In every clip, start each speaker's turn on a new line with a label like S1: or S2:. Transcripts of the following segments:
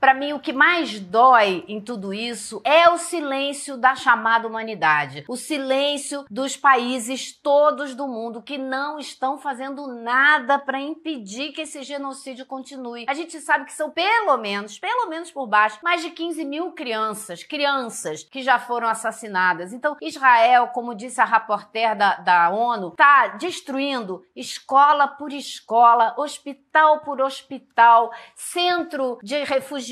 S1: Para mim, o que mais dói em tudo isso é o silêncio da chamada humanidade, o silêncio dos países todos do mundo que não estão fazendo nada para impedir que esse genocídio continue. A gente sabe que são pelo menos, pelo menos por baixo, mais de 15 mil crianças, crianças que já foram assassinadas. Então, Israel, como disse a repórter da, da ONU, está destruindo escola por escola, hospital por hospital, centro de refugiados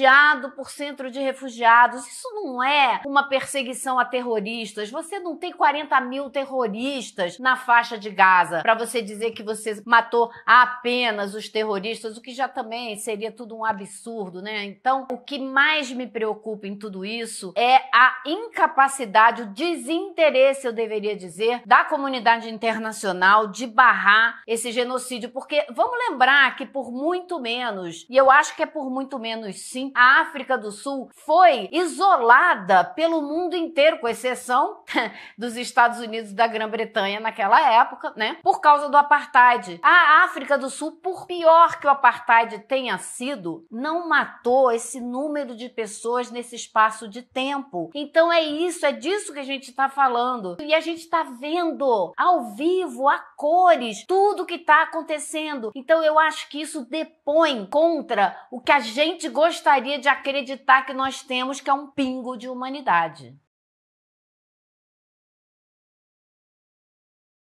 S1: por centro de refugiados. Isso não é uma perseguição a terroristas. Você não tem 40 mil terroristas na faixa de Gaza para você dizer que você matou apenas os terroristas, o que já também seria tudo um absurdo, né? Então, o que mais me preocupa em tudo isso é a incapacidade, o desinteresse, eu deveria dizer, da comunidade internacional de barrar esse genocídio. Porque vamos lembrar que por muito menos, e eu acho que é por muito menos sim, assim, a África do Sul foi isolada pelo mundo inteiro, com exceção dos Estados Unidos e da Grã-Bretanha naquela época, né? Por causa do apartheid. A África do Sul, por pior que o apartheid tenha sido, não matou esse número de pessoas nesse espaço de tempo. Então é isso, é disso que a gente está falando. E a gente está vendo ao vivo, a cores, tudo que está acontecendo. Então eu acho que isso depõe contra o que a gente gostaria gostaria de acreditar
S2: que nós temos, que é um pingo de humanidade.